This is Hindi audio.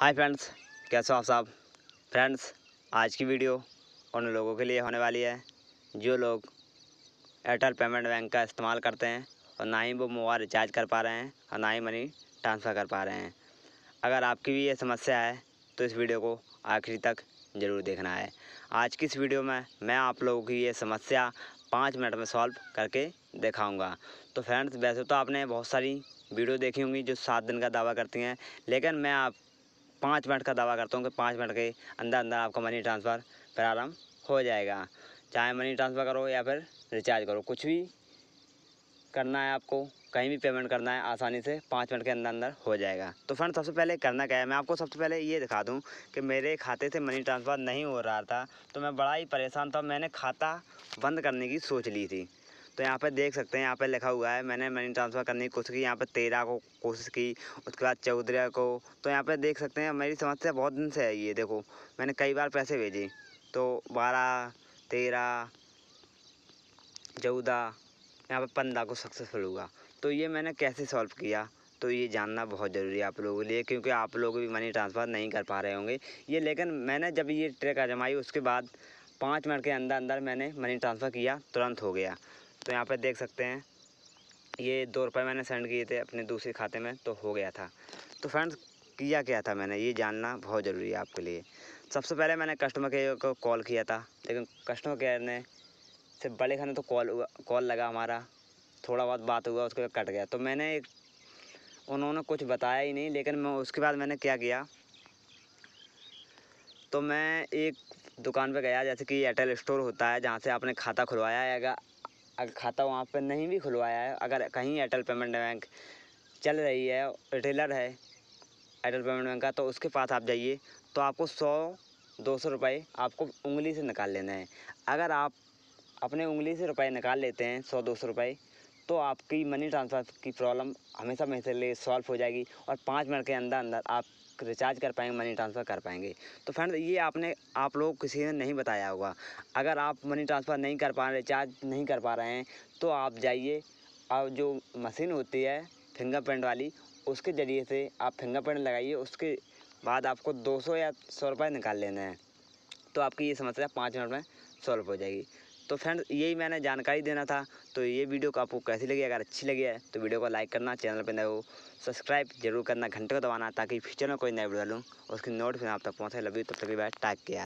हाय फ्रेंड्स कैसे हो आप साहब फ्रेंड्स आज की वीडियो उन लोगों के लिए होने वाली है जो लोग एयरटेल पेमेंट बैंक का इस्तेमाल करते हैं और ना ही वो मोबाइल रिचार्ज कर पा रहे हैं और ना ही मनी ट्रांसफ़र कर पा रहे हैं अगर आपकी भी ये समस्या है तो इस वीडियो को आखिरी तक ज़रूर देखना है आज की इस वीडियो में मैं आप लोगों की ये समस्या पाँच मिनट में सॉल्व करके दिखाऊंगा तो फ्रेंड्स वैसे तो आपने बहुत सारी वीडियो देखी होंगी जो सात दिन का दावा करती हैं लेकिन मैं आप पाँच मिनट का दावा करता हूँ कि पाँच मिनट के अंदर अंदर आपका मनी ट्रांसफ़र प्रारंभ हो जाएगा चाहे मनी ट्रांसफ़र करो या फिर रिचार्ज करो कुछ भी करना है आपको कहीं भी पेमेंट करना है आसानी से पाँच मिनट के अंदर अंदर हो जाएगा तो फ्रेंड सबसे पहले करना क्या है मैं आपको सबसे पहले ये दिखा दूँ कि मेरे खाते से मनी ट्रांसफ़र नहीं हो रहा था तो मैं बड़ा ही परेशान था मैंने खाता बंद करने की सोच ली थी तो यहाँ पर देख सकते हैं यहाँ पर लिखा हुआ है मैंने मनी ट्रांसफ़र करने की कोशिश की यहाँ पर तेरह को कोशिश की उसके बाद चौदह को तो यहाँ पर देख सकते हैं मेरी समस्या बहुत दिन से है ये देखो मैंने कई बार पैसे भेजे तो बारह तेरह चौदह यहाँ पर पंद्रह को सक्सेसफुल हुआ तो ये मैंने कैसे सॉल्व किया तो ये जानना बहुत ज़रूरी है आप लोगों के लिए क्योंकि आप लोग भी मनी ट्रांसफ़र नहीं कर पा रहे होंगे ये लेकिन मैंने जब ये ट्रिक आजमाई उसके बाद पाँच मिनट के अंदर अंदर मैंने मनी ट्रांसफ़र किया तुरंत हो गया तो यहाँ पर देख सकते हैं ये दो रुपये मैंने सेंड किए थे अपने दूसरे खाते में तो हो गया था तो फ्रेंड्स किया क्या था मैंने ये जानना बहुत ज़रूरी है आपके लिए सबसे पहले मैंने कस्टमर केयर को कॉल किया था लेकिन कस्टमर केयर ने से बड़े खाने तो कॉल हुआ कॉल लगा हमारा थोड़ा बहुत बात हुआ उसके बाद कट गया तो मैंने एक उन्होंने कुछ बताया ही नहीं लेकिन मैं उसके बाद मैंने क्या किया तो मैं एक दुकान पे गया जैसे कि एयरटेल स्टोर होता है जहाँ से आपने खाता खुलवाया है अगर खाता वहाँ पर नहीं भी खुलवाया है अगर कहीं एयरटेल पेमेंट बैंक चल रही है रिटेलर है एयरटेल पेमेंट बैंक का तो उसके पास आप जाइए तो आपको सौ दो सौ रुपये आपको उंगली से निकाल लेना है अगर आप अपने उंगली से रुपए निकाल लेते हैं सौ दो सौ रुपये तो आपकी मनी ट्रांसफ़र की प्रॉब्लम हमेशा मेरे लिए सॉल्व हो जाएगी और पाँच मिनट के अंदर अंदर आप रिचार्ज कर पाएंगे मनी ट्रांसफ़र कर पाएंगे तो फ्रेंड ये आपने आप लोग किसी ने नहीं बताया होगा अगर आप मनी ट्रांसफ़र नहीं कर पा रहे रिचार्ज नहीं कर पा रहे हैं तो आप जाइए और जो मशीन होती है फिंगरप्रिंट वाली उसके ज़रिए से आप फिंगरप्रिंट लगाइए उसके बाद आपको 200 या सौ रुपये निकाल लेना है तो आपकी ये समस्या पाँच मिनट में सॉल्व हो जाएगी तो फ्रेंड यही मैंने जानकारी देना था तो ये वीडियो को आपको कैसी लगी अगर अच्छी लगी है तो वीडियो को लाइक करना चैनल पर नए हो सब्सक्राइब जरूर करना घंटे को दबाना ताकि फ्यूचर में कोई नया वीडियो डालूँ उसकी नोटिफिकेशन आप तक पहुँचे लगी तब तक बाय टाइप किया